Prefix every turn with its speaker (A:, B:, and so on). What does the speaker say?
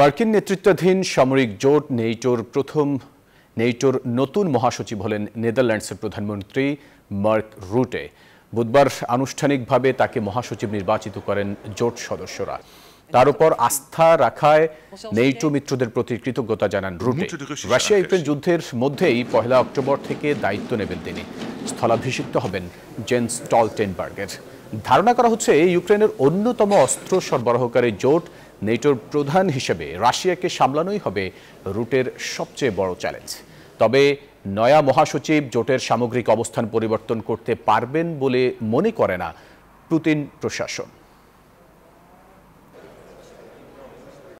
A: মার্কিন নেতৃত্বাধীন সামরিক জোট নেইটোর প্রথম নেইটোর নতুন মহাসচিব হলেন নেদারল্যান্ডসের প্রধানমন্ত্রী মার্ক রুটে বুধবার আনুষ্ঠানিকভাবে তাকে মহাসচিব নির্বাচিত করেন জোট সদস্যরা তার উপর আস্থা রাখায় নেইটো মিত্রদের প্রতি কৃতজ্ঞতা জানান রুটে রাশিয়া ইউক্রেন যুদ্ধের মধ্যেই পহেলা অক্টোবর থেকে দায়িত্ব নেবেন তিনি স্থলাভিষিক্ত হবেন জেন্স টলটেনবার্গের ধারণা করা হচ্ছে ইউক্রেনের অন্যতম অস্ত্র সরবরাহকারী জোট নেটোর প্রধান হিসেবে রাশিয়াকে সামলানোই হবে রুটের সবচেয়ে বড় চ্যালেঞ্জ তবে নয়া মহাসচিব জোটের সামগ্রিক অবস্থান পরিবর্তন করতে পারবেন বলে মনে করে না পুতিন প্রশাসন